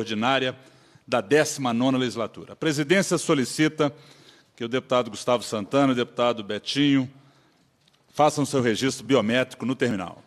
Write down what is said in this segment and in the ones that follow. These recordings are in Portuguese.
ordinária da 19ª legislatura. A presidência solicita que o deputado Gustavo Santana e o deputado Betinho façam seu registro biométrico no terminal.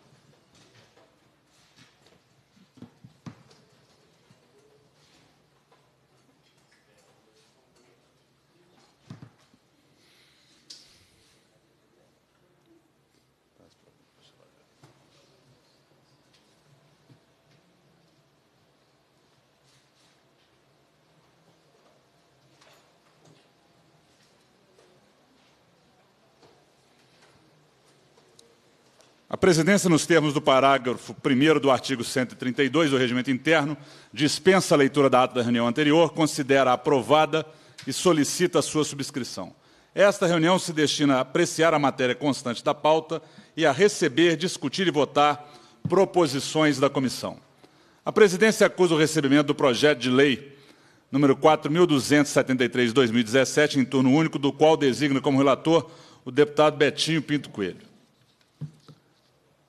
presidência, nos termos do parágrafo 1 do artigo 132 do Regimento Interno, dispensa a leitura da ata da reunião anterior, considera aprovada e solicita a sua subscrição. Esta reunião se destina a apreciar a matéria constante da pauta e a receber, discutir e votar proposições da comissão. A presidência acusa o recebimento do projeto de lei número 4273/2017 em turno único, do qual designa como relator o deputado Betinho Pinto Coelho.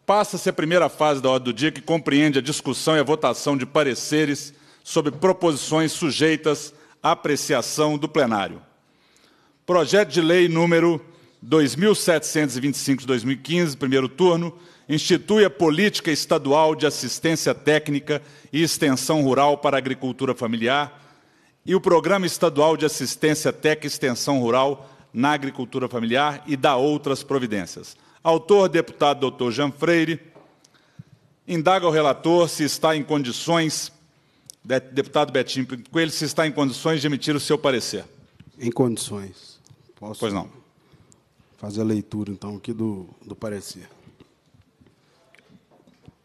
Passa-se a primeira fase da ordem do dia, que compreende a discussão e a votação de pareceres sobre proposições sujeitas à apreciação do plenário. Projeto de Lei número 2725 de 2015, primeiro turno, institui a Política Estadual de Assistência Técnica e Extensão Rural para a Agricultura Familiar e o Programa Estadual de Assistência Técnica e Extensão Rural na Agricultura Familiar e dá outras providências. Autor, deputado doutor Jean Freire, indaga o relator se está em condições, deputado Betinho Coelho, se está em condições de emitir o seu parecer. Em condições. Posso pois não. Fazer a leitura, então, aqui do, do parecer.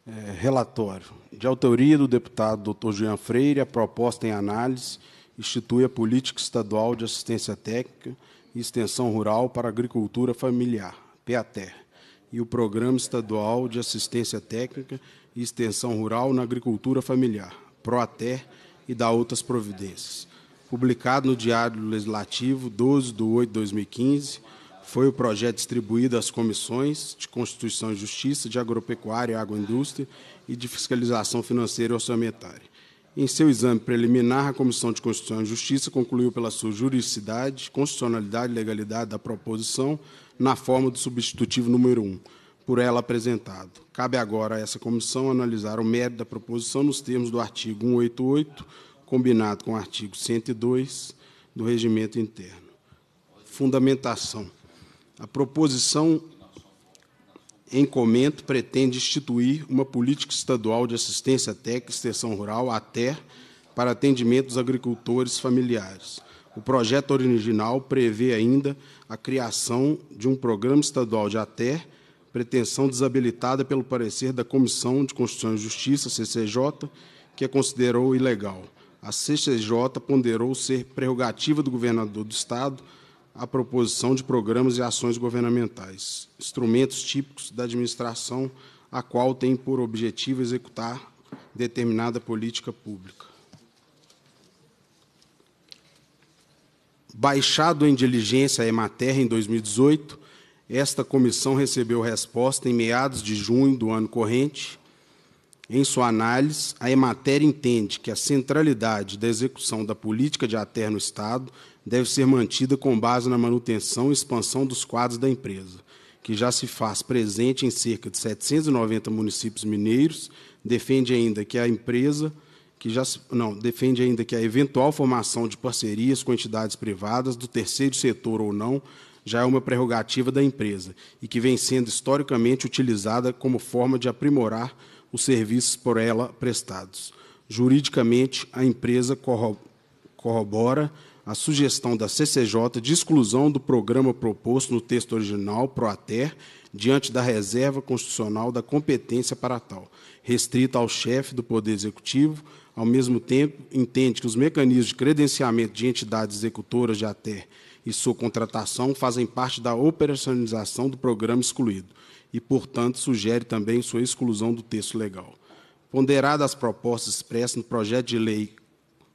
É, relatório. De autoria do deputado doutor Jean Freire, a proposta em análise institui a Política Estadual de Assistência Técnica e Extensão Rural para Agricultura Familiar, PATER e o Programa Estadual de Assistência Técnica e Extensão Rural na Agricultura Familiar, PROATER, e da outras providências. Publicado no Diário Legislativo 12 de 8 de 2015, foi o projeto distribuído às comissões de Constituição e Justiça, de Agropecuária e Agroindústria e de Fiscalização Financeira e Orçamentária. Em seu exame preliminar, a Comissão de Constituição e Justiça concluiu pela sua juridicidade, constitucionalidade e legalidade da proposição na forma do substitutivo número 1, por ela apresentado. Cabe agora a essa comissão analisar o mérito da proposição nos termos do artigo 188, combinado com o artigo 102 do regimento interno. Fundamentação. A proposição em comento pretende instituir uma política estadual de assistência técnica e extensão rural até para atendimento dos agricultores familiares o projeto original prevê ainda a criação de um programa estadual de até pretensão desabilitada pelo parecer da Comissão de Constituição e Justiça, CCJ, que a é considerou ilegal. A CCJ ponderou ser prerrogativa do governador do Estado a proposição de programas e ações governamentais, instrumentos típicos da administração, a qual tem por objetivo executar determinada política pública. Baixado em diligência à Emater em 2018, esta comissão recebeu resposta em meados de junho do ano corrente. Em sua análise, a Emater entende que a centralidade da execução da política de ATER no Estado deve ser mantida com base na manutenção e expansão dos quadros da empresa, que já se faz presente em cerca de 790 municípios mineiros, defende ainda que a empresa que já não defende ainda que a eventual formação de parcerias com entidades privadas do terceiro setor ou não já é uma prerrogativa da empresa e que vem sendo historicamente utilizada como forma de aprimorar os serviços por ela prestados. Juridicamente, a empresa corrobora a sugestão da CCJ de exclusão do programa proposto no texto original, PROATER, diante da reserva constitucional da competência para tal, restrita ao chefe do Poder Executivo, ao mesmo tempo, entende que os mecanismos de credenciamento de entidades executoras de ATÉ e sua contratação fazem parte da operacionalização do programa excluído e, portanto, sugere também sua exclusão do texto legal. Ponderadas as propostas expressas no projeto de lei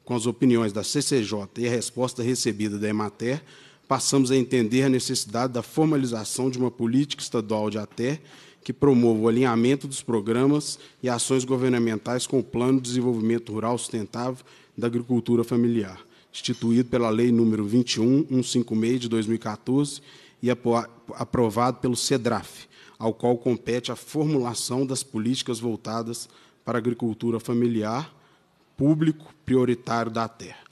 com as opiniões da CCJ e a resposta recebida da EMATER, passamos a entender a necessidade da formalização de uma política estadual de ATER que promova o alinhamento dos programas e ações governamentais com o Plano de Desenvolvimento Rural Sustentável da Agricultura Familiar, instituído pela Lei nº 21.156 de 2014 e aprovado pelo SEDRAF, ao qual compete a formulação das políticas voltadas para a agricultura familiar, público prioritário da terra.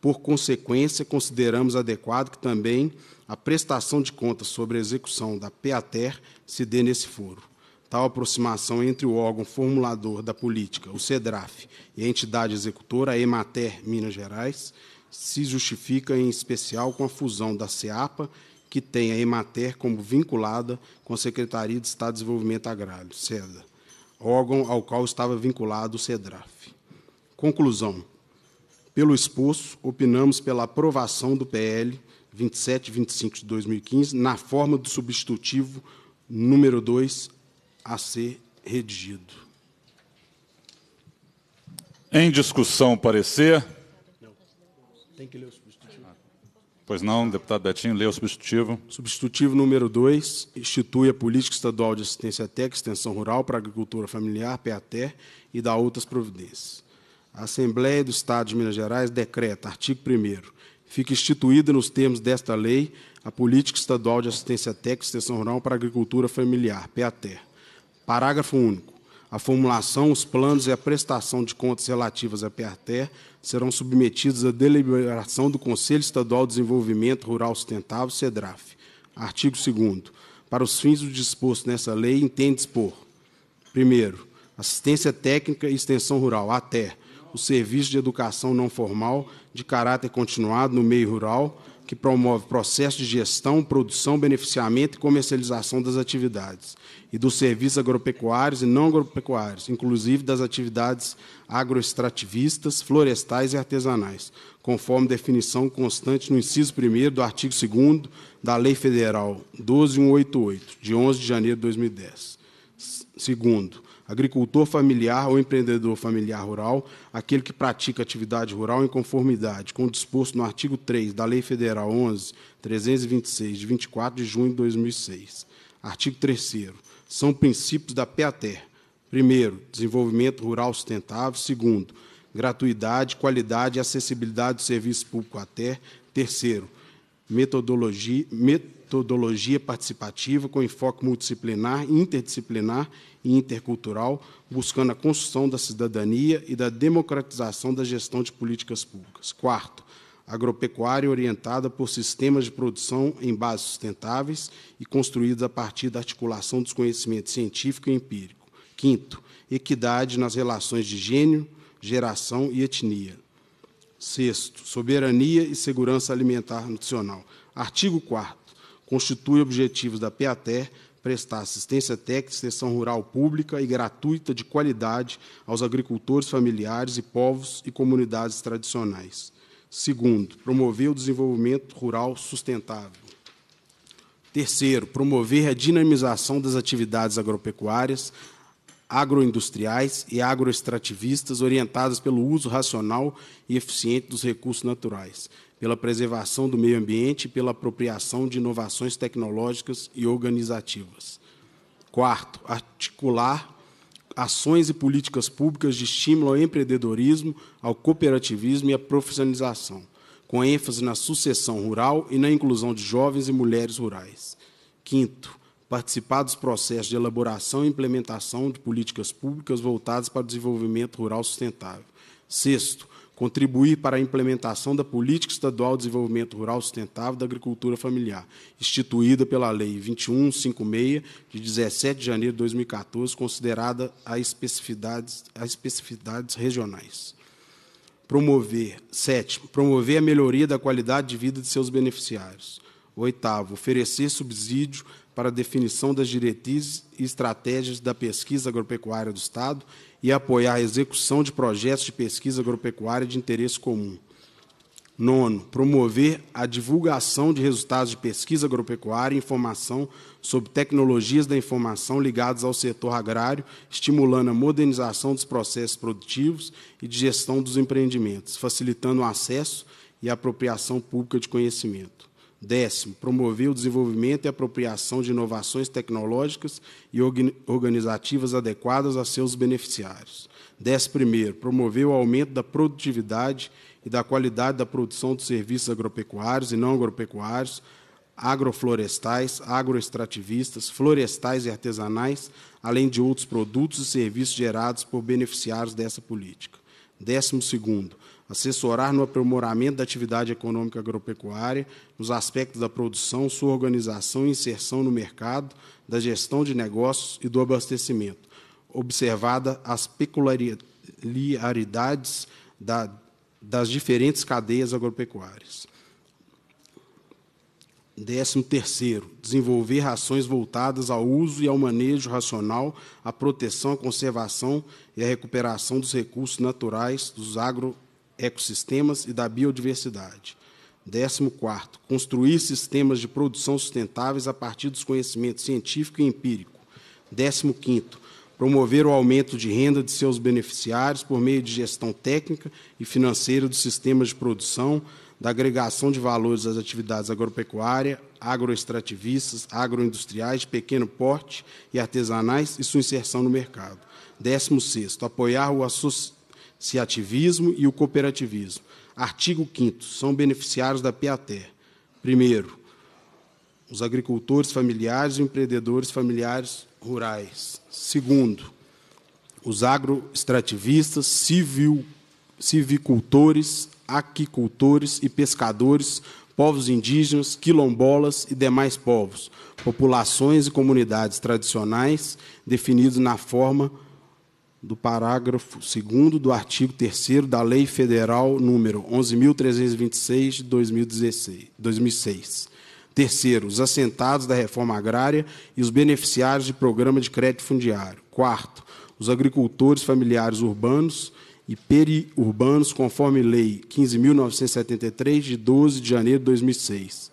Por consequência, consideramos adequado que também a prestação de contas sobre a execução da PATER se dê nesse foro. Tal aproximação entre o órgão formulador da política, o CEDRAF, e a entidade executora, a EMATER Minas Gerais, se justifica em especial com a fusão da SEAPA, que tem a EMATER como vinculada com a Secretaria de Estado de Desenvolvimento Agrário, SEDA, órgão ao qual estava vinculado o CEDRAF. Conclusão. Pelo exposto, opinamos pela aprovação do PL 27 e 25 de 2015, na forma do substitutivo número 2 a ser redigido. Em discussão, parecer. Não. Tem que ler o substitutivo. Pois não, deputado Betinho, lê o substitutivo. Substitutivo número 2 institui a Política Estadual de Assistência Técnica e Extensão Rural para Agricultura Familiar, PATER, e dá outras providências. A Assembleia do Estado de Minas Gerais decreta, artigo 1 fica instituída nos termos desta lei a Política Estadual de Assistência Técnica e Extensão Rural para Agricultura Familiar, PATER. Parágrafo único. A formulação, os planos e a prestação de contas relativas à PATER serão submetidos à deliberação do Conselho Estadual de Desenvolvimento Rural Sustentável, (CEDRAF). Artigo 2 Para os fins do disposto nessa lei, entende dispor. Primeiro, assistência técnica e extensão rural, ATER, o serviço de educação não formal de caráter continuado no meio rural, que promove processo de gestão, produção, beneficiamento e comercialização das atividades e dos serviços agropecuários e não agropecuários, inclusive das atividades agroextrativistas, florestais e artesanais, conforme definição constante no inciso 1 do artigo 2 da Lei Federal 12188, de 11 de janeiro de 2010. Segundo, agricultor familiar ou empreendedor familiar rural, aquele que pratica atividade rural em conformidade com o disposto no artigo 3 da Lei Federal 11 326 de 24 de junho de 2006. Artigo 3 São princípios da PATER. Primeiro, desenvolvimento rural sustentável. Segundo, gratuidade, qualidade e acessibilidade do serviço público à terra. Terceiro, metodologia, met metodologia participativa com enfoque multidisciplinar, interdisciplinar e intercultural, buscando a construção da cidadania e da democratização da gestão de políticas públicas. Quarto, agropecuária orientada por sistemas de produção em bases sustentáveis e construídos a partir da articulação dos conhecimentos científico e empírico. Quinto, equidade nas relações de gênero, geração e etnia. Sexto, soberania e segurança alimentar nutricional. Artigo 4 constitui objetivos da PATER prestar assistência técnica, extensão rural pública e gratuita de qualidade aos agricultores familiares e povos e comunidades tradicionais. Segundo, promover o desenvolvimento rural sustentável. Terceiro, promover a dinamização das atividades agropecuárias, agroindustriais e agroextrativistas orientadas pelo uso racional e eficiente dos recursos naturais, pela preservação do meio ambiente e pela apropriação de inovações tecnológicas e organizativas. Quarto, articular ações e políticas públicas de estímulo ao empreendedorismo, ao cooperativismo e à profissionalização, com ênfase na sucessão rural e na inclusão de jovens e mulheres rurais. Quinto, participar dos processos de elaboração e implementação de políticas públicas voltadas para o desenvolvimento rural sustentável. Sexto, contribuir para a implementação da Política Estadual de Desenvolvimento Rural Sustentável da Agricultura Familiar, instituída pela Lei 2156, de 17 de janeiro de 2014, considerada a especificidades, a especificidades regionais. Promover, sétimo, promover a melhoria da qualidade de vida de seus beneficiários. Oitavo, oferecer subsídio para a definição das diretrizes e estratégias da pesquisa agropecuária do Estado e apoiar a execução de projetos de pesquisa agropecuária de interesse comum. Nono, promover a divulgação de resultados de pesquisa agropecuária e informação sobre tecnologias da informação ligadas ao setor agrário, estimulando a modernização dos processos produtivos e de gestão dos empreendimentos, facilitando o acesso e a apropriação pública de conhecimento. Décimo, promover o desenvolvimento e apropriação de inovações tecnológicas e organizativas adequadas a seus beneficiários. Décimo primeiro, promover o aumento da produtividade e da qualidade da produção de serviços agropecuários e não agropecuários, agroflorestais, agroextrativistas, florestais e artesanais, além de outros produtos e serviços gerados por beneficiários dessa política. Décimo segundo, assessorar no aprimoramento da atividade econômica agropecuária, nos aspectos da produção, sua organização e inserção no mercado, da gestão de negócios e do abastecimento, observada as peculiaridades da, das diferentes cadeias agropecuárias. Décimo terceiro, desenvolver ações voltadas ao uso e ao manejo racional, à proteção, à conservação e à recuperação dos recursos naturais dos agropecuários ecossistemas e da biodiversidade. 14. Construir sistemas de produção sustentáveis a partir dos conhecimentos científico e empírico. 15. Promover o aumento de renda de seus beneficiários por meio de gestão técnica e financeira dos sistemas de produção, da agregação de valores às atividades agropecuária, agroextrativistas, agroindustriais de pequeno porte e artesanais e sua inserção no mercado. 16. Apoiar o associativismo ciativismo e o cooperativismo. Artigo 5 São beneficiários da PATER. Primeiro, os agricultores familiares e empreendedores familiares rurais. Segundo, os agroextrativistas, civil, civicultores, aquicultores e pescadores, povos indígenas, quilombolas e demais povos, populações e comunidades tradicionais definidos na forma do parágrafo 2 do artigo 3 da Lei Federal número 11.326 de 2016, 2006. Terceiro, os assentados da reforma agrária e os beneficiários de programa de crédito fundiário. Quarto, os agricultores familiares urbanos e periurbanos, conforme Lei 15.973, de 12 de janeiro de 2006.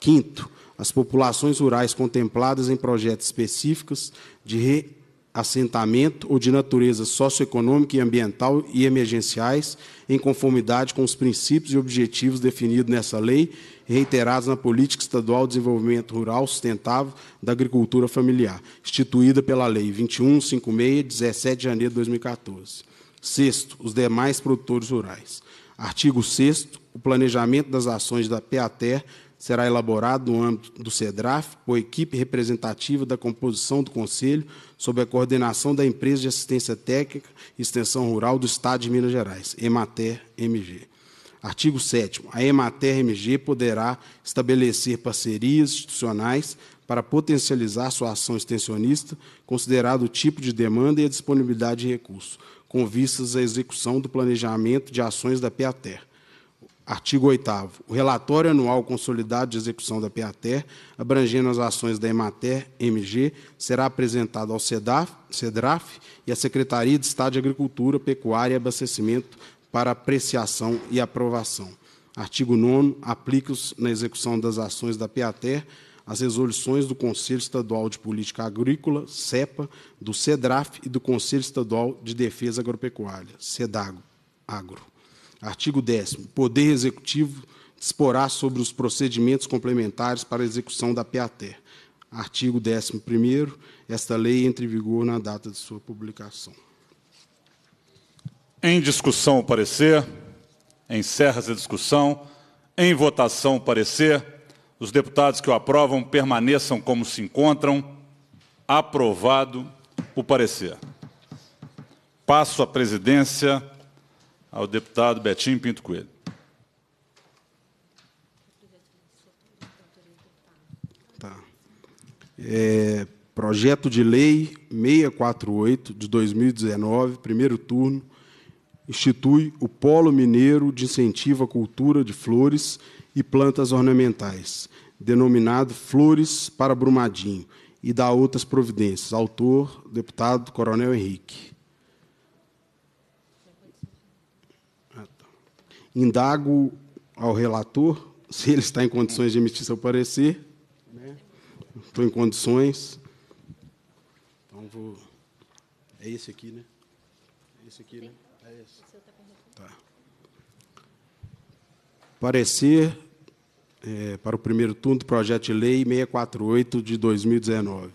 Quinto, as populações rurais contempladas em projetos específicos de re assentamento ou de natureza socioeconômica e ambiental e emergenciais, em conformidade com os princípios e objetivos definidos nessa lei, reiterados na Política Estadual de Desenvolvimento Rural Sustentável da Agricultura Familiar, instituída pela Lei 2156, 17 de janeiro de 2014. Sexto, os demais produtores rurais. Artigo 6 o planejamento das ações da PATER será elaborado no âmbito do Cedraf por equipe representativa da composição do Conselho, sob a coordenação da Empresa de Assistência Técnica e Extensão Rural do Estado de Minas Gerais, EMATER MG. Artigo 7. A EMATER MG poderá estabelecer parcerias institucionais para potencializar sua ação extensionista, considerado o tipo de demanda e a disponibilidade de recursos, com vistas à execução do planejamento de ações da PEATER Artigo 8 O relatório anual consolidado de execução da PEATER, abrangendo as ações da EMATER, MG, será apresentado ao CEDAF, CEDRAF e à Secretaria de Estado de Agricultura, Pecuária e Abastecimento para apreciação e aprovação. Artigo 9 aplica se na execução das ações da PEATER as resoluções do Conselho Estadual de Política Agrícola, CEPA, do CEDRAF e do Conselho Estadual de Defesa Agropecuária, CEDAGO. Agro. Artigo 10. O Poder Executivo disporá sobre os procedimentos complementares para a execução da PATER. Artigo 11 Esta lei entra em vigor na data de sua publicação. Em discussão o parecer. Encerra-se a discussão. Em votação o parecer. Os deputados que o aprovam permaneçam como se encontram. Aprovado o parecer. Passo à presidência ao deputado Betinho Pinto Coelho. Tá. É, projeto de lei 648 de 2019, primeiro turno, institui o Polo Mineiro de Incentivo à Cultura de Flores e Plantas Ornamentais, denominado Flores para Brumadinho, e dá outras providências. Autor, deputado Coronel Henrique. Indago ao relator se ele está em condições de emitir seu parecer. Né? Estou em condições. Então vou. É esse aqui, né? É esse aqui, né? É esse. Tá, tá. Parecer é, para o primeiro turno do projeto de lei 648 de 2019.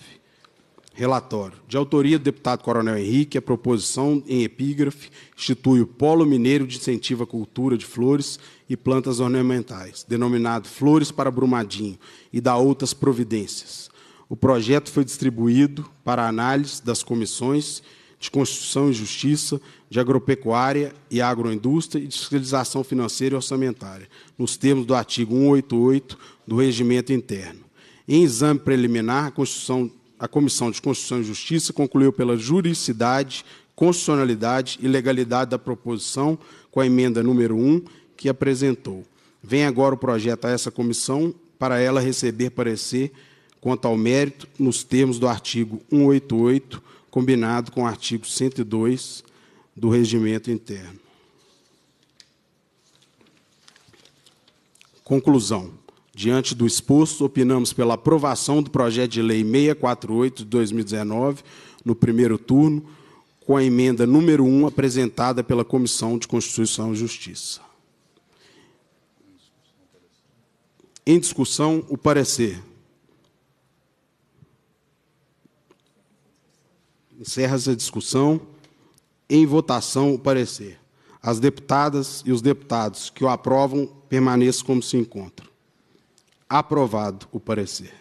Relatório. De autoria do deputado Coronel Henrique, a proposição em epígrafe institui o Polo Mineiro de Incentivo à Cultura de Flores e Plantas Ornamentais, denominado Flores para Brumadinho, e dá outras providências. O projeto foi distribuído para análise das comissões de Constituição e Justiça, de Agropecuária e Agroindústria e de Fiscalização Financeira e Orçamentária, nos termos do artigo 188 do Regimento Interno. Em exame preliminar, a Constituição a Comissão de Constituição e Justiça concluiu pela juridicidade, constitucionalidade e legalidade da proposição com a emenda número 1 que apresentou. Vem agora o projeto a essa comissão para ela receber parecer quanto ao mérito nos termos do artigo 188, combinado com o artigo 102 do regimento interno. Conclusão. Diante do exposto, opinamos pela aprovação do projeto de lei 648 de 2019, no primeiro turno, com a emenda número 1 apresentada pela Comissão de Constituição e Justiça. Em discussão, o parecer. Encerra-se a discussão. Em votação, o parecer. As deputadas e os deputados que o aprovam permaneçam como se encontram aprovado o parecer.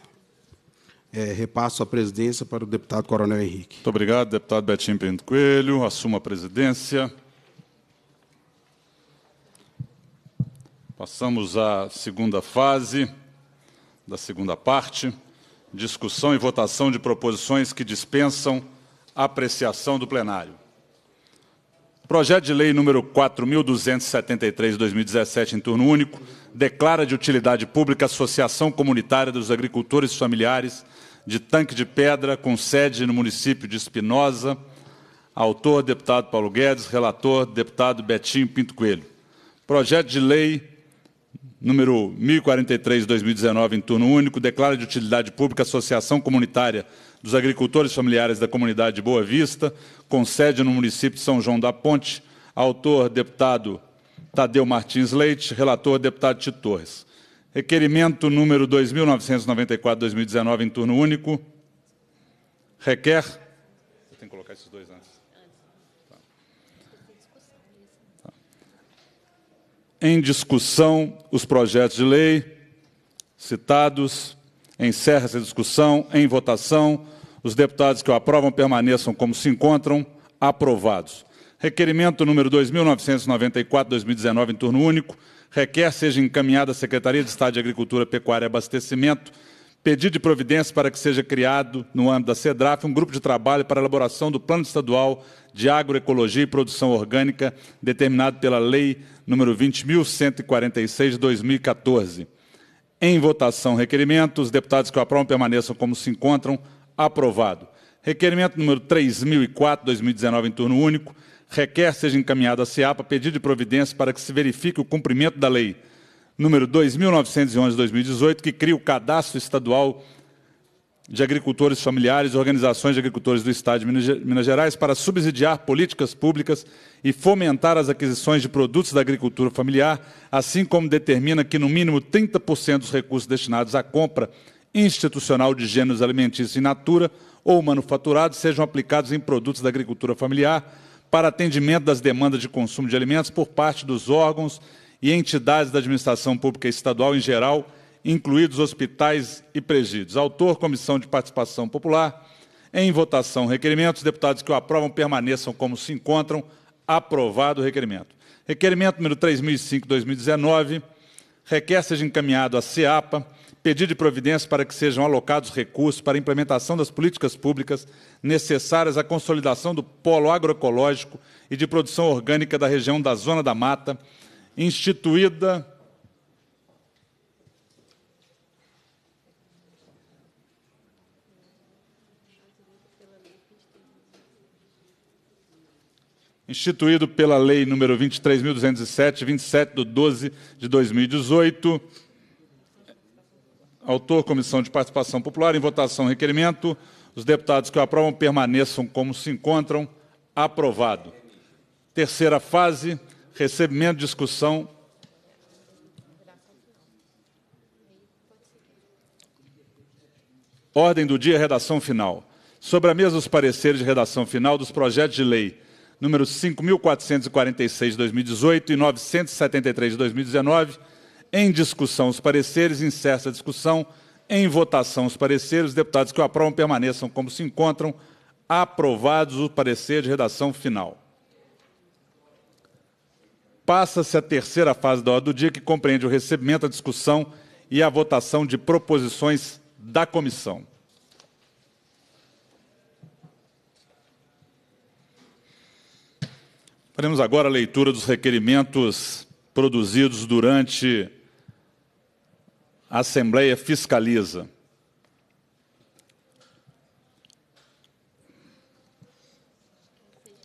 É, repasso a presidência para o deputado Coronel Henrique. Muito obrigado, deputado Betinho Pinto Coelho. Assumo a presidência. Passamos à segunda fase da segunda parte. Discussão e votação de proposições que dispensam apreciação do plenário. Projeto de Lei número 4.273, de 2017, em turno único, declara de utilidade pública a Associação Comunitária dos Agricultores Familiares de Tanque de Pedra, com sede no município de Espinosa. Autor, deputado Paulo Guedes. Relator, deputado Betinho Pinto Coelho. Projeto de Lei número 1043, de 2019, em turno único, declara de utilidade pública a Associação Comunitária dos agricultores familiares da comunidade Boa Vista, com sede no município de São João da Ponte, autor deputado Tadeu Martins Leite, relator deputado Tito Torres. Requerimento número 2994-2019, em turno único. Requer. Eu tenho que colocar esses dois antes. Tá. Em discussão, os projetos de lei citados. Encerra-se a discussão. Em votação, os deputados que o aprovam permaneçam como se encontram, aprovados. Requerimento número 2994/2019 em turno único, requer seja encaminhada à Secretaria de Estado de Agricultura, Pecuária e Abastecimento pedido de providência para que seja criado, no âmbito da Cedraf um grupo de trabalho para elaboração do Plano Estadual de Agroecologia e Produção Orgânica, determinado pela Lei número 20.146, de 2014. Em votação, Requerimento Os deputados que o aprovam permaneçam como se encontram, Aprovado. Requerimento número 3004, 2019, em turno único. Requer seja encaminhado à SEAPA pedido de providência para que se verifique o cumprimento da lei número 2911 2018, que cria o cadastro estadual de agricultores familiares, e organizações de agricultores do Estado de Minas Gerais para subsidiar políticas públicas e fomentar as aquisições de produtos da agricultura familiar, assim como determina que no mínimo 30% dos recursos destinados à compra institucional de gêneros alimentícios in natura ou manufaturados sejam aplicados em produtos da agricultura familiar para atendimento das demandas de consumo de alimentos por parte dos órgãos e entidades da administração pública estadual em geral, incluídos hospitais e presídios. Autor, Comissão de Participação Popular. Em votação, requerimento. Os deputados que o aprovam permaneçam como se encontram. Aprovado o requerimento. Requerimento número 3005-2019 requer seja encaminhado à CEAPA pedir de providência para que sejam alocados recursos para a implementação das políticas públicas necessárias à consolidação do polo agroecológico e de produção orgânica da região da Zona da Mata, instituída instituído pela Lei nº 23.207, 27 de 12 de 2018, Autor, Comissão de Participação Popular, em votação, requerimento. Os deputados que o aprovam permaneçam como se encontram. Aprovado. Terceira fase, recebimento, discussão. Ordem do dia, redação final. Sobre a mesa, os pareceres de redação final dos projetos de lei números 5.446 de 2018 e 973 de 2019 em discussão, os pareceres. Incerta a discussão. Em votação, os pareceres. Os deputados que o aprovam permaneçam como se encontram. Aprovados o parecer de redação final. Passa-se a terceira fase da ordem do dia, que compreende o recebimento, a discussão e a votação de proposições da comissão. Faremos agora a leitura dos requerimentos produzidos durante a Assembleia fiscaliza.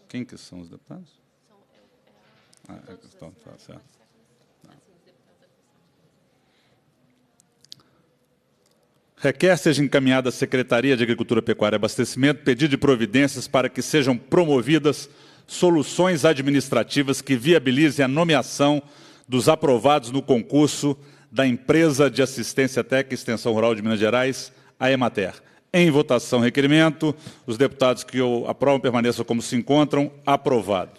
Quem que são os deputados? Ah, é, então, tá certo. Requer seja encaminhada à Secretaria de Agricultura, Pecuária e Abastecimento pedido de providências para que sejam promovidas soluções administrativas que viabilizem a nomeação dos aprovados no concurso da Empresa de Assistência Técnica e Extensão Rural de Minas Gerais, a EMATER. Em votação, requerimento. Os deputados que o aprovam permaneçam como se encontram. Aprovado.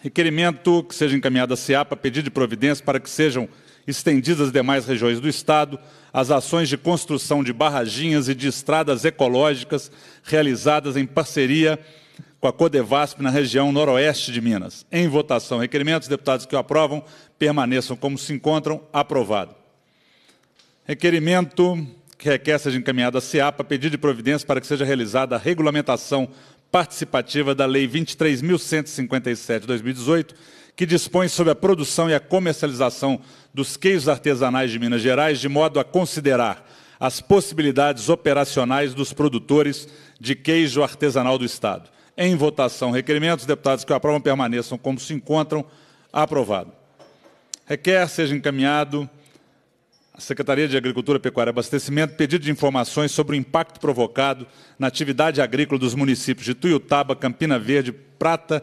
Requerimento que seja encaminhado à CEAPA pedido de providência para que sejam estendidas às demais regiões do Estado as ações de construção de barraginhas e de estradas ecológicas realizadas em parceria com a Codevasp na região noroeste de Minas. Em votação, requerimento, os deputados que o aprovam, permaneçam como se encontram, aprovado. Requerimento que requer seja encaminhado à SEAPA, pedido de providência para que seja realizada a regulamentação participativa da Lei 23.157 de 2018, que dispõe sobre a produção e a comercialização dos queijos artesanais de Minas Gerais, de modo a considerar as possibilidades operacionais dos produtores de queijo artesanal do Estado. Em votação, requerimentos, deputados que aprovam permaneçam como se encontram. Aprovado requer é, seja encaminhado à Secretaria de Agricultura, Pecuária e Abastecimento pedido de informações sobre o impacto provocado na atividade agrícola dos municípios de Tuiutaba, Campina Verde, Prata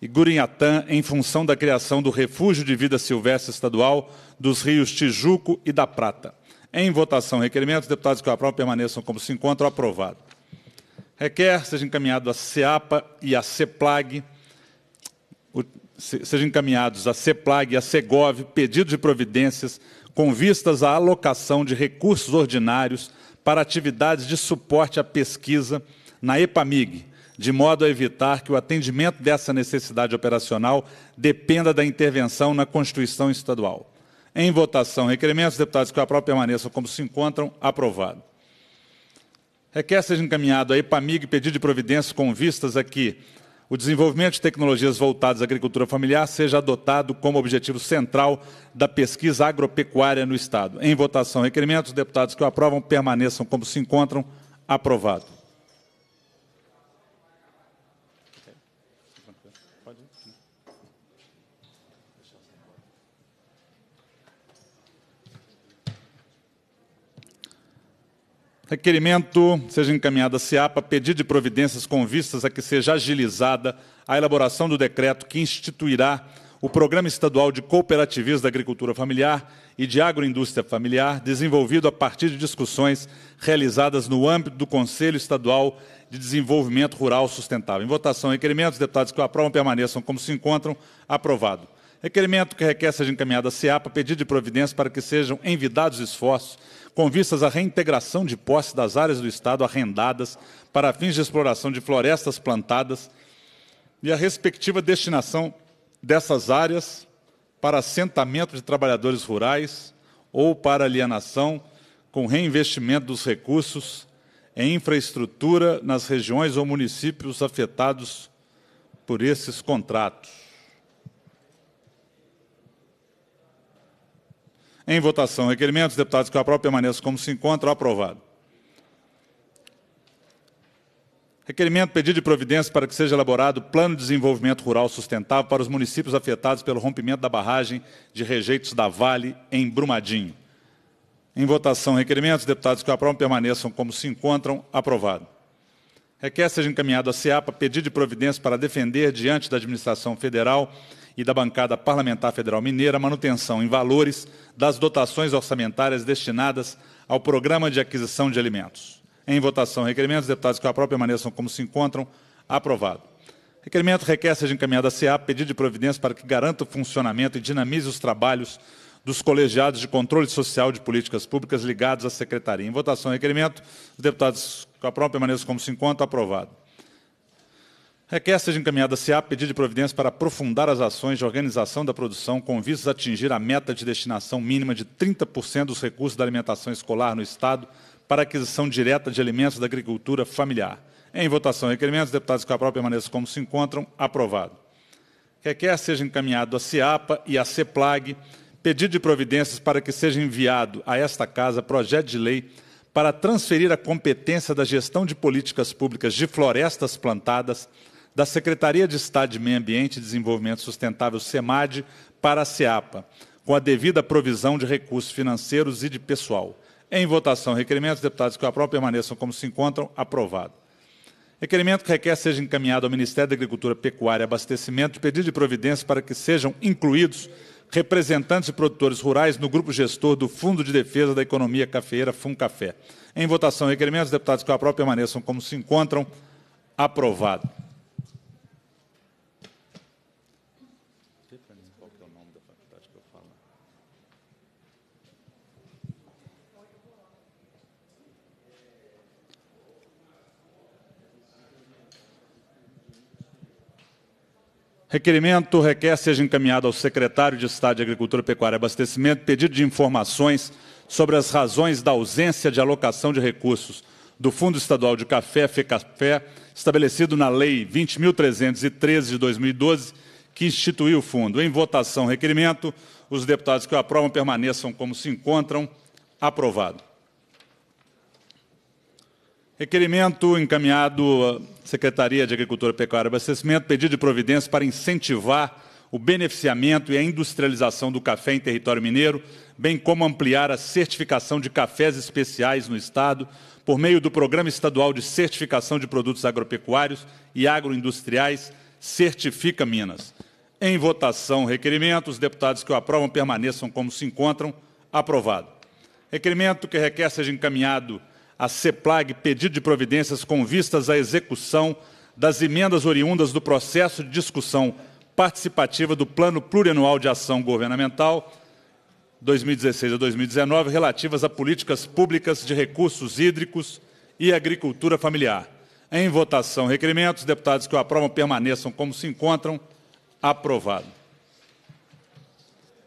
e Gurinhatã, em função da criação do Refúgio de Vida Silvestre Estadual dos rios Tijuco e da Prata. Em votação, requerimento, os deputados que o aprovam permaneçam como se encontram, aprovado. Requer é, seja encaminhado à CEAPA e à CEPLAG, sejam encaminhados à CEPLAG e à CEGOV pedidos de providências com vistas à alocação de recursos ordinários para atividades de suporte à pesquisa na EPAMIG, de modo a evitar que o atendimento dessa necessidade operacional dependa da intervenção na Constituição Estadual. Em votação, requerimentos, deputados que a própria permaneçam como se encontram, aprovado. Requer seja encaminhado à EPAMIG pedido de providências com vistas a que o desenvolvimento de tecnologias voltadas à agricultura familiar seja adotado como objetivo central da pesquisa agropecuária no Estado. Em votação, requerimentos, deputados que o aprovam permaneçam como se encontram. Aprovado. Requerimento seja encaminhado à CEAPA, pedido de providências com vistas a que seja agilizada a elaboração do decreto que instituirá o Programa Estadual de Cooperativismo da Agricultura Familiar e de Agroindústria Familiar, desenvolvido a partir de discussões realizadas no âmbito do Conselho Estadual de Desenvolvimento Rural Sustentável. Em votação, requerimentos, deputados que o aprovam permaneçam como se encontram. Aprovado. Requerimento que requer seja encaminhada à CEA para pedido de providência para que sejam envidados esforços com vistas à reintegração de posse das áreas do Estado arrendadas para fins de exploração de florestas plantadas e a respectiva destinação dessas áreas para assentamento de trabalhadores rurais ou para alienação com reinvestimento dos recursos em infraestrutura nas regiões ou municípios afetados por esses contratos. Em votação, requerimento dos deputados que própria permaneçam como se encontra, aprovado. Requerimento pedido de providência para que seja elaborado plano de desenvolvimento rural sustentável para os municípios afetados pelo rompimento da barragem de rejeitos da Vale em Brumadinho. Em votação, requerimentos, deputados que aprovam permaneçam como se encontram, aprovado. Requer seja encaminhado à CEAPA pedido de providência para defender diante da administração federal e da bancada parlamentar federal mineira manutenção em valores das dotações orçamentárias destinadas ao programa de aquisição de alimentos. Em votação, requerimento dos deputados que a própria são como se encontram, aprovado. Requerimento requer seja encaminhado à CEA pedido de providência para que garanta o funcionamento e dinamize os trabalhos dos colegiados de controle social de políticas públicas ligados à secretaria. Em votação, requerimento, os deputados que a própria são como se encontram, aprovado. Requer seja encaminhada a pedido de providência para aprofundar as ações de organização da produção com vistas a atingir a meta de destinação mínima de 30% dos recursos da alimentação escolar no Estado para aquisição direta de alimentos da agricultura familiar. Em votação, requerimentos, deputados a própria maneira como se encontram. Aprovado. Requer seja encaminhado a CIAPA e a CEPLAG pedido de providências para que seja enviado a esta Casa projeto de lei para transferir a competência da gestão de políticas públicas de florestas plantadas da Secretaria de Estado de Meio Ambiente e Desenvolvimento Sustentável, SEMAD, para a SEAPA, com a devida provisão de recursos financeiros e de pessoal. Em votação, requerimentos, deputados que aprovam permaneçam como se encontram, aprovado. Requerimento que requer seja encaminhado ao Ministério da Agricultura, Pecuária e Abastecimento de pedido de providência para que sejam incluídos representantes e produtores rurais no grupo gestor do Fundo de Defesa da Economia Cafeeira, FUNCAFé. Em votação, requerimentos, deputados que aprovam permaneçam como se encontram, aprovado. Requerimento requer seja encaminhado ao secretário de Estado de Agricultura, Pecuária e Abastecimento pedido de informações sobre as razões da ausência de alocação de recursos do Fundo Estadual de Café, FECAFÉ, estabelecido na Lei 20.313 de 2012, que instituiu o fundo. Em votação, requerimento, os deputados que o aprovam permaneçam como se encontram. Aprovado. Requerimento encaminhado à Secretaria de Agricultura, Pecuária e Abastecimento, pedido de providência para incentivar o beneficiamento e a industrialização do café em território mineiro, bem como ampliar a certificação de cafés especiais no Estado, por meio do Programa Estadual de Certificação de Produtos Agropecuários e Agroindustriais, Certifica Minas. Em votação, requerimento. Os deputados que o aprovam permaneçam como se encontram. Aprovado. Requerimento que requer seja encaminhado a CEPLAG pedido de providências com vistas à execução das emendas oriundas do processo de discussão participativa do Plano Plurianual de Ação Governamental 2016 a 2019, relativas a políticas públicas de recursos hídricos e agricultura familiar. Em votação, requerimento. Os deputados que o aprovam permaneçam como se encontram. Aprovado.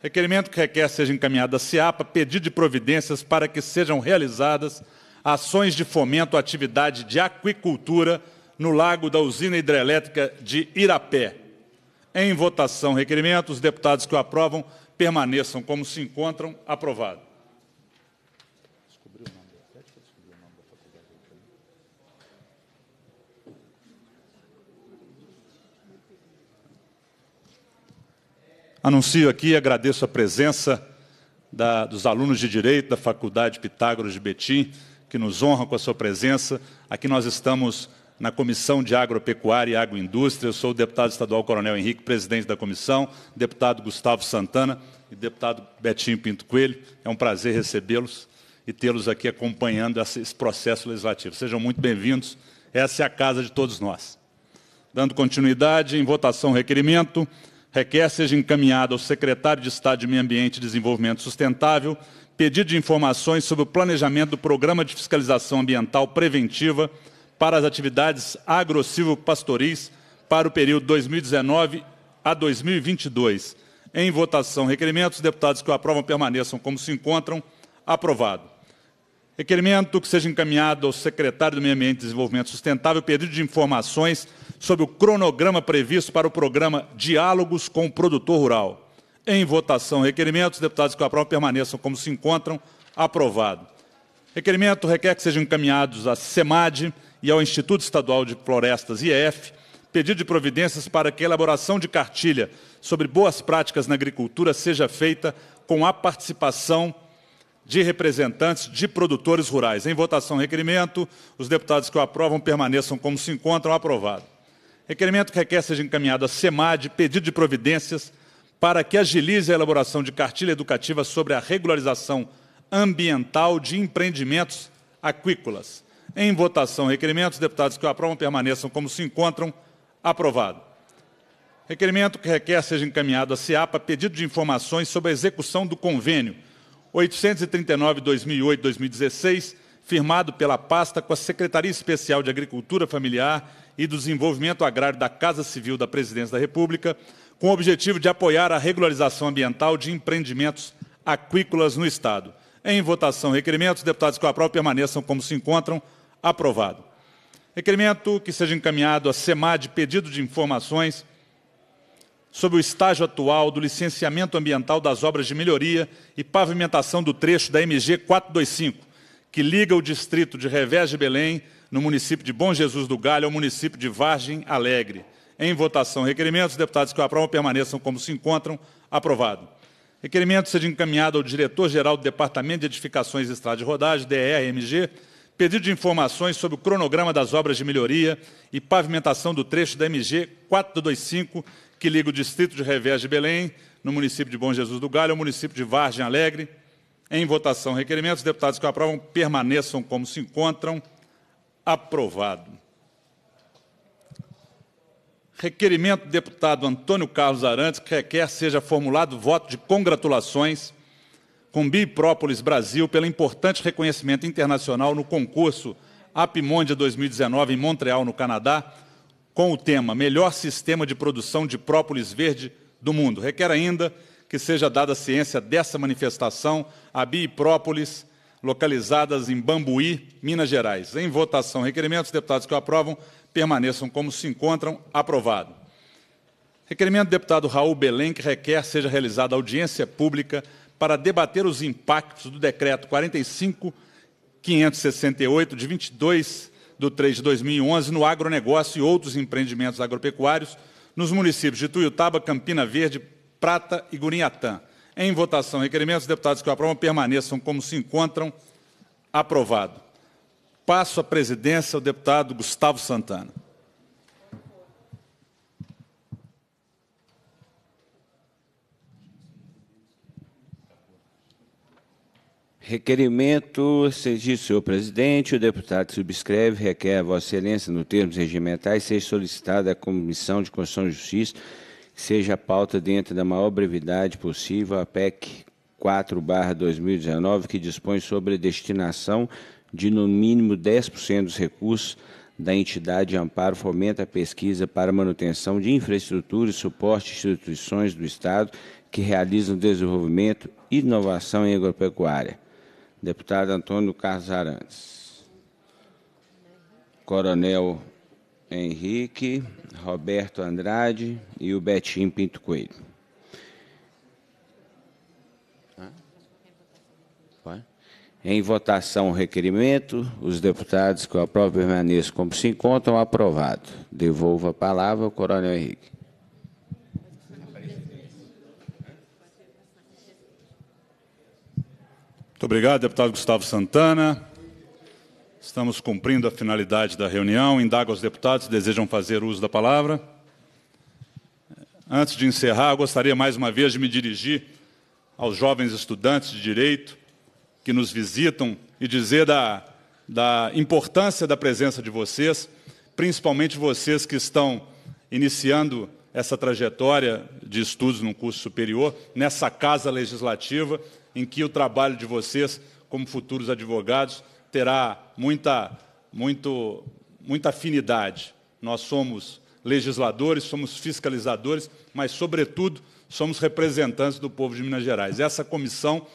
Requerimento que requer seja encaminhado à CIAPA pedido de providências para que sejam realizadas ações de fomento à atividade de aquicultura no lago da usina hidrelétrica de Irapé. Em votação, requerimento, os deputados que o aprovam permaneçam como se encontram. Aprovado. Anuncio aqui e agradeço a presença da, dos alunos de Direito da Faculdade Pitágoras de Betim, que nos honra com a sua presença. Aqui nós estamos na Comissão de Agropecuária e Agroindústria. Eu sou o deputado estadual Coronel Henrique, presidente da comissão, deputado Gustavo Santana e deputado Betinho Pinto Coelho. É um prazer recebê-los e tê-los aqui acompanhando esse processo legislativo. Sejam muito bem-vindos. Essa é a casa de todos nós. Dando continuidade, em votação, requerimento requer seja encaminhado ao secretário de Estado de Meio Ambiente e Desenvolvimento Sustentável pedido de informações sobre o planejamento do Programa de Fiscalização Ambiental Preventiva para as atividades agrossilvopastoris para o período 2019 a 2022. Em votação, requerimento, deputados que o aprovam permaneçam como se encontram. Aprovado. Requerimento que seja encaminhado ao secretário do Meio Ambiente e Desenvolvimento Sustentável pedido de informações sobre o cronograma previsto para o programa Diálogos com o Produtor Rural em votação. requerimento os deputados que o aprovam permaneçam como se encontram. Aprovado. Requerimento requer que sejam encaminhados à SEMAD e ao Instituto Estadual de Florestas, IEF, pedido de providências para que a elaboração de cartilha sobre boas práticas na agricultura seja feita com a participação de representantes de produtores rurais. Em votação, requerimento. Os deputados que o aprovam permaneçam como se encontram. Aprovado. Requerimento que requer seja encaminhado à SEMAD, pedido de providências para que agilize a elaboração de cartilha educativa sobre a regularização ambiental de empreendimentos aquícolas. Em votação, requerimentos, deputados que o aprovam permaneçam como se encontram. Aprovado. Requerimento que requer seja encaminhado à CIAPA pedido de informações sobre a execução do convênio 839-2008-2016, firmado pela pasta com a Secretaria Especial de Agricultura Familiar e do Desenvolvimento Agrário da Casa Civil da Presidência da República, com o objetivo de apoiar a regularização ambiental de empreendimentos aquícolas no Estado. Em votação, requerimento, deputados que o aprovam permaneçam como se encontram. Aprovado. Requerimento que seja encaminhado à SEMAD pedido de informações sobre o estágio atual do licenciamento ambiental das obras de melhoria e pavimentação do trecho da MG 425, que liga o distrito de Revés de Belém, no município de Bom Jesus do Galho, ao município de Vargem Alegre em votação. Requerimentos, deputados que o aprovam permaneçam como se encontram. Aprovado. Requerimento seja encaminhado ao diretor-geral do Departamento de Edificações e Estrada de Rodagem, DRMG, pedido de informações sobre o cronograma das obras de melhoria e pavimentação do trecho da MG 425, que liga o distrito de Revés de Belém, no município de Bom Jesus do Galho, ao município de Vargem Alegre. Em votação, requerimentos, deputados que o aprovam permaneçam como se encontram. Aprovado. Requerimento do deputado Antônio Carlos Arantes que requer seja formulado voto de congratulações com Biprópolis Brasil pelo importante reconhecimento internacional no concurso APIMONDIA 2019 em Montreal, no Canadá, com o tema Melhor Sistema de Produção de Própolis Verde do Mundo. Requer ainda que seja dada ciência dessa manifestação a Biprópolis, localizadas em Bambuí, Minas Gerais. Em votação, requerimentos, deputados que aprovam, permaneçam como se encontram, aprovado. Requerimento do deputado Raul Belém, que requer seja realizada audiência pública para debater os impactos do decreto 45568 de 22 do 3 de 2011 no agronegócio e outros empreendimentos agropecuários nos municípios de Tuiutaba, Campina Verde, Prata e Gurinhatã. Em votação, requerimentos, deputados que o aprovam permaneçam como se encontram. Aprovado. Passo a presidência ao deputado Gustavo Santana. Requerimento, disse senhor presidente, o deputado subscreve, requer a Vossa Excelência, no termos regimentais, seja solicitada à Comissão de Constituição e Justiça, que seja a pauta dentro da maior brevidade possível a PEC 4/2019, que dispõe sobre a destinação de no mínimo 10% dos recursos da entidade de amparo fomenta a pesquisa para manutenção de infraestrutura e suporte a instituições do Estado que realizam desenvolvimento e inovação em agropecuária. Deputado Antônio Carlos Arantes. Coronel Henrique, Roberto Andrade e o Betim Pinto Coelho. Em votação o requerimento, os deputados que o aprovam permaneçam como se encontram, aprovado. Devolvo a palavra ao Coronel Henrique. Muito obrigado, deputado Gustavo Santana. Estamos cumprindo a finalidade da reunião. Indago aos deputados que desejam fazer uso da palavra. Antes de encerrar, gostaria mais uma vez de me dirigir aos jovens estudantes de Direito que nos visitam e dizer da, da importância da presença de vocês, principalmente vocês que estão iniciando essa trajetória de estudos no curso superior, nessa casa legislativa, em que o trabalho de vocês, como futuros advogados, terá muita, muito, muita afinidade. Nós somos legisladores, somos fiscalizadores, mas, sobretudo, somos representantes do povo de Minas Gerais. Essa comissão,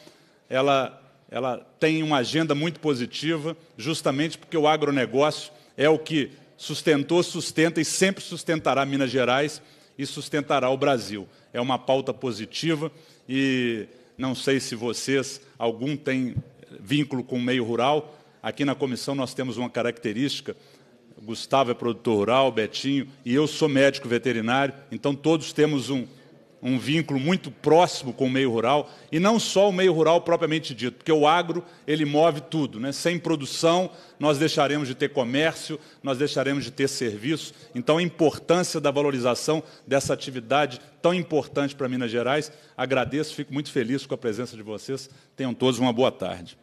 ela ela tem uma agenda muito positiva, justamente porque o agronegócio é o que sustentou, sustenta e sempre sustentará Minas Gerais e sustentará o Brasil. É uma pauta positiva e não sei se vocês, algum tem vínculo com o meio rural. Aqui na comissão nós temos uma característica, Gustavo é produtor rural, Betinho, e eu sou médico veterinário, então todos temos um, um vínculo muito próximo com o meio rural, e não só o meio rural propriamente dito, porque o agro ele move tudo. Né? Sem produção, nós deixaremos de ter comércio, nós deixaremos de ter serviço. Então, a importância da valorização dessa atividade tão importante para Minas Gerais. Agradeço, fico muito feliz com a presença de vocês. Tenham todos uma boa tarde.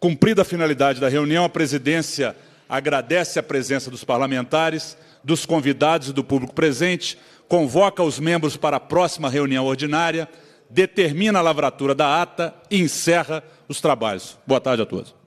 Cumprida a finalidade da reunião, a presidência agradece a presença dos parlamentares, dos convidados e do público presente convoca os membros para a próxima reunião ordinária, determina a lavratura da ata e encerra os trabalhos. Boa tarde a todos.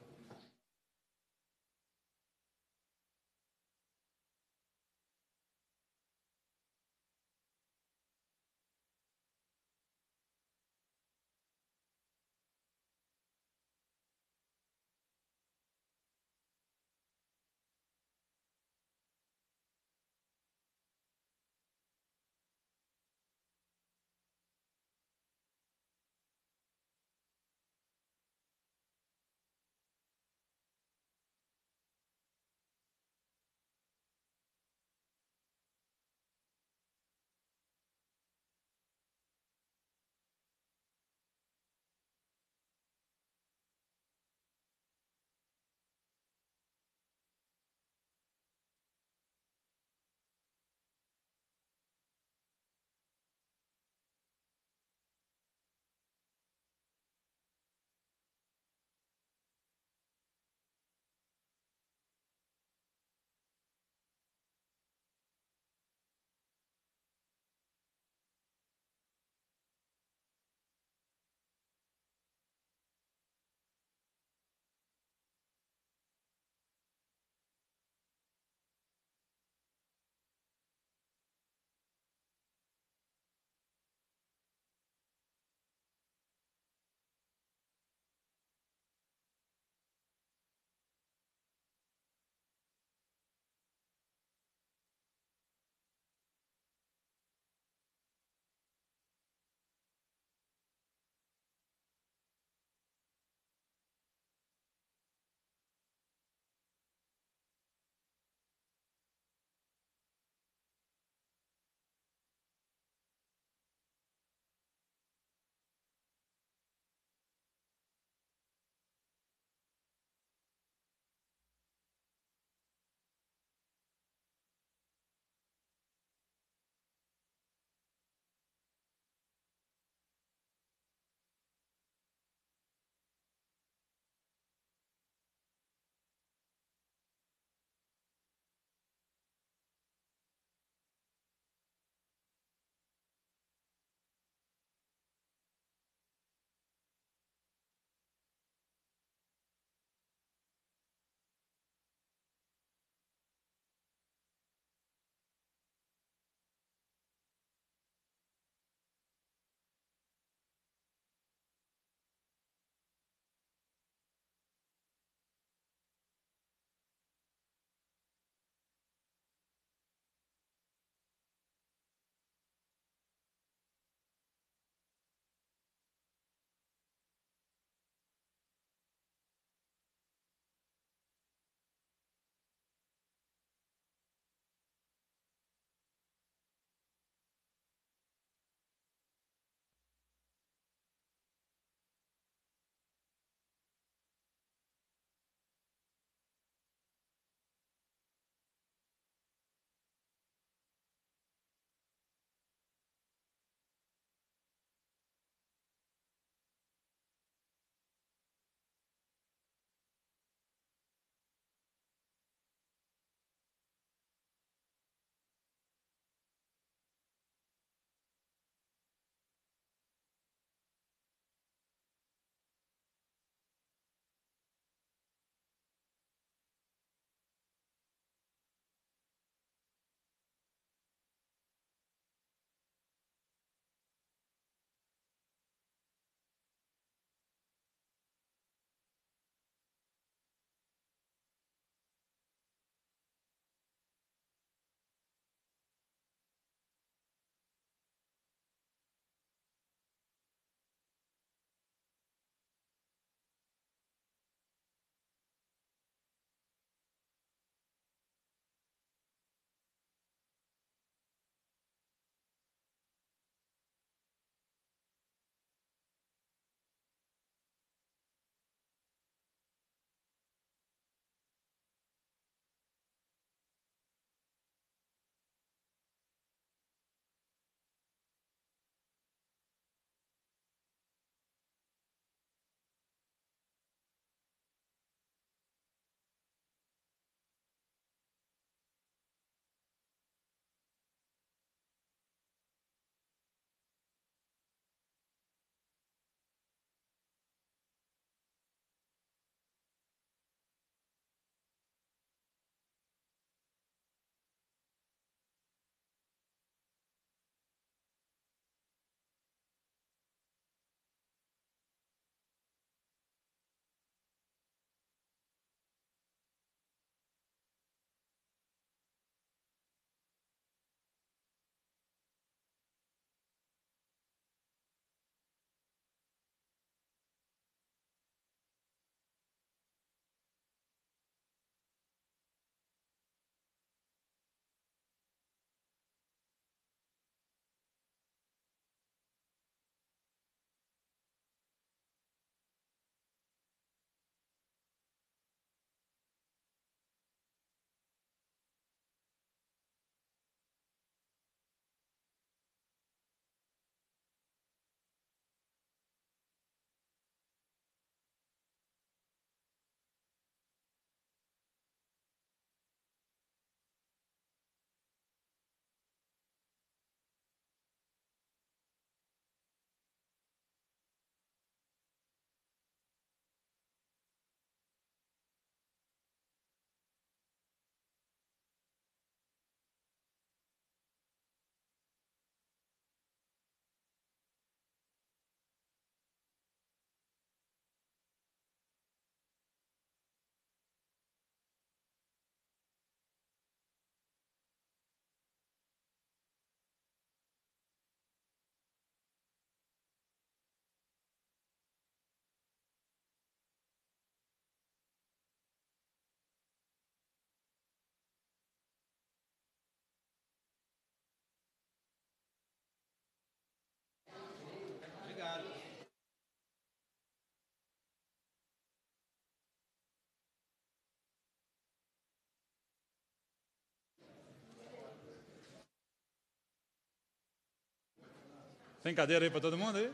Tem cadeira aí para todo mundo aí?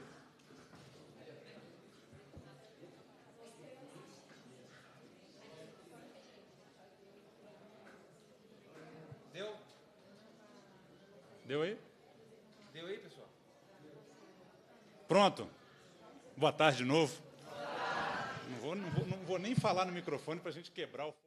Deu? Deu aí? Deu aí, pessoal? Pronto. Boa tarde de novo. Não vou, não, vou, não vou nem falar no microfone para a gente quebrar o.